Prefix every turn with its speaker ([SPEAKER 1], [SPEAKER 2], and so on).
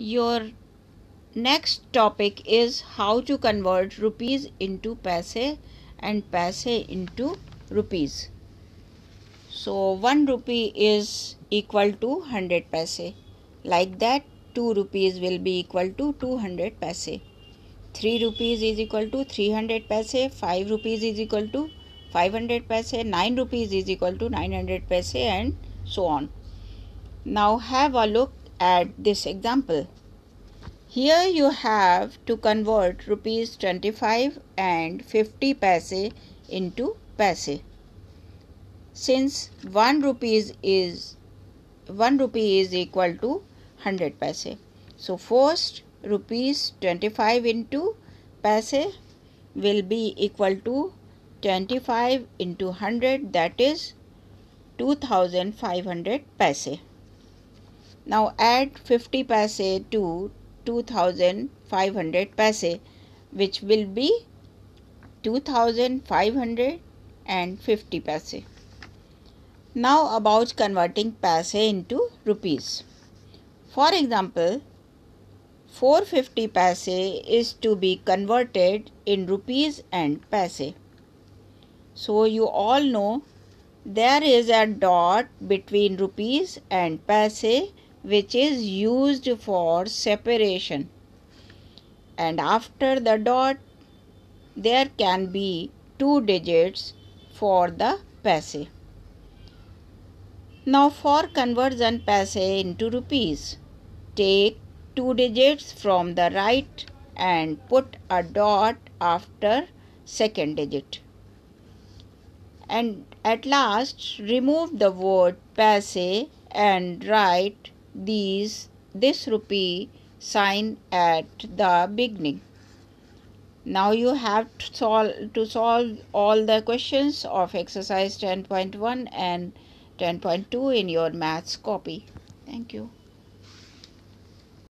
[SPEAKER 1] your next topic is how to convert rupees into paise and paise into rupees so 1 rupee is equal to 100 paise like that 2 rupees will be equal to 200 paise 3 rupees is equal to 300 paise 5 rupees is equal to 500 paise 9 rupees is equal to 900 paise and so on now have a look at this example. Here you have to convert rupees 25 and 50 paise into paise. Since 1 rupees is 1 rupee is equal to 100 paise. So first rupees 25 into paise will be equal to 25 into 100 that is 2500 paise. Now add 50 paise to 2500 paise which will be 2550 paise. Now about converting paise into rupees. For example, 450 paise is to be converted in rupees and paise. So you all know there is a dot between rupees and paise which is used for separation. And after the dot, there can be two digits for the paise. Now, for conversion paise into rupees, take two digits from the right and put a dot after second digit. And at last, remove the word paise and write these this rupee sign at the beginning now you have to solve, to solve all the questions of exercise 10.1 and 10.2 in your maths copy thank you